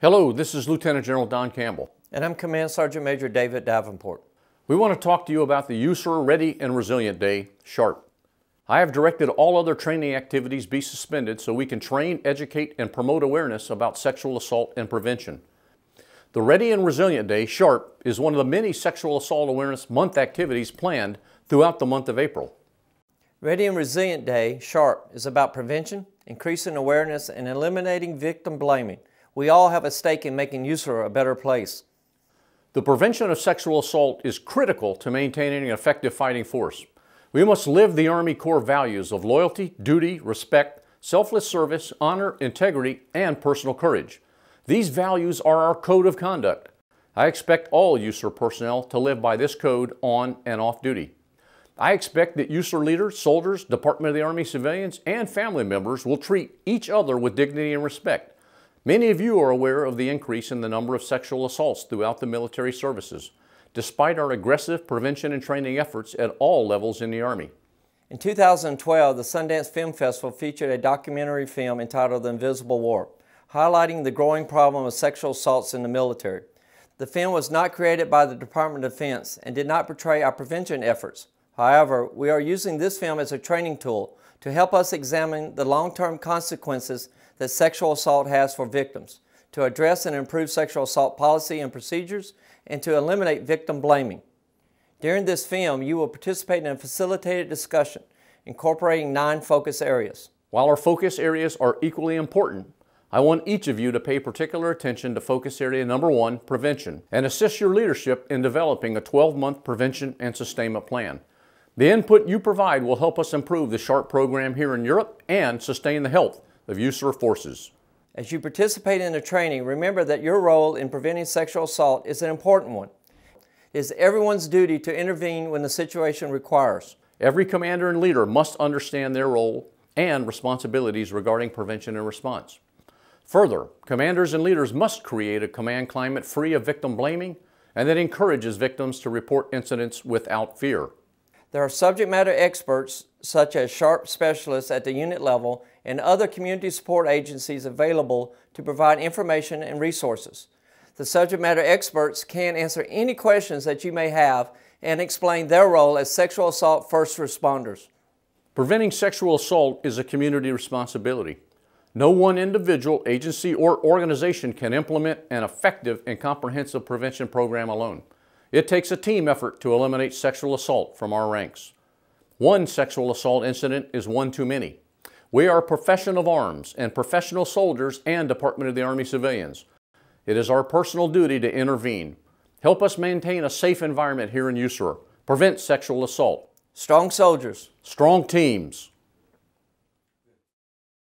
Hello, this is Lieutenant General Don Campbell. And I'm Command Sergeant Major David Davenport. We want to talk to you about the USER Ready and Resilient Day, SHARP. I have directed all other training activities be suspended so we can train, educate, and promote awareness about sexual assault and prevention. The Ready and Resilient Day, SHARP, is one of the many Sexual Assault Awareness Month activities planned throughout the month of April. Ready and Resilient Day, SHARP, is about prevention, increasing awareness, and eliminating victim blaming. We all have a stake in making Usurra a better place. The prevention of sexual assault is critical to maintaining an effective fighting force. We must live the Army Corps values of loyalty, duty, respect, selfless service, honor, integrity, and personal courage. These values are our code of conduct. I expect all USER personnel to live by this code on and off duty. I expect that USER leaders, soldiers, Department of the Army civilians, and family members will treat each other with dignity and respect. Many of you are aware of the increase in the number of sexual assaults throughout the military services, despite our aggressive prevention and training efforts at all levels in the Army. In 2012, the Sundance Film Festival featured a documentary film entitled The Invisible War, highlighting the growing problem of sexual assaults in the military. The film was not created by the Department of Defense and did not portray our prevention efforts, However, we are using this film as a training tool to help us examine the long-term consequences that sexual assault has for victims, to address and improve sexual assault policy and procedures, and to eliminate victim blaming. During this film, you will participate in a facilitated discussion incorporating nine focus areas. While our focus areas are equally important, I want each of you to pay particular attention to focus area number one, prevention, and assist your leadership in developing a 12-month prevention and sustainment plan. The input you provide will help us improve the SHARP program here in Europe and sustain the health of USER forces. As you participate in the training, remember that your role in preventing sexual assault is an important one. It is everyone's duty to intervene when the situation requires. Every commander and leader must understand their role and responsibilities regarding prevention and response. Further, commanders and leaders must create a command climate free of victim blaming and that encourages victims to report incidents without fear. There are subject matter experts such as SHARP specialists at the unit level and other community support agencies available to provide information and resources. The subject matter experts can answer any questions that you may have and explain their role as sexual assault first responders. Preventing sexual assault is a community responsibility. No one individual, agency, or organization can implement an effective and comprehensive prevention program alone. It takes a team effort to eliminate sexual assault from our ranks. One sexual assault incident is one too many. We are a profession of arms and professional soldiers and Department of the Army civilians. It is our personal duty to intervene. Help us maintain a safe environment here in Usurp. Prevent sexual assault. Strong soldiers. Strong teams.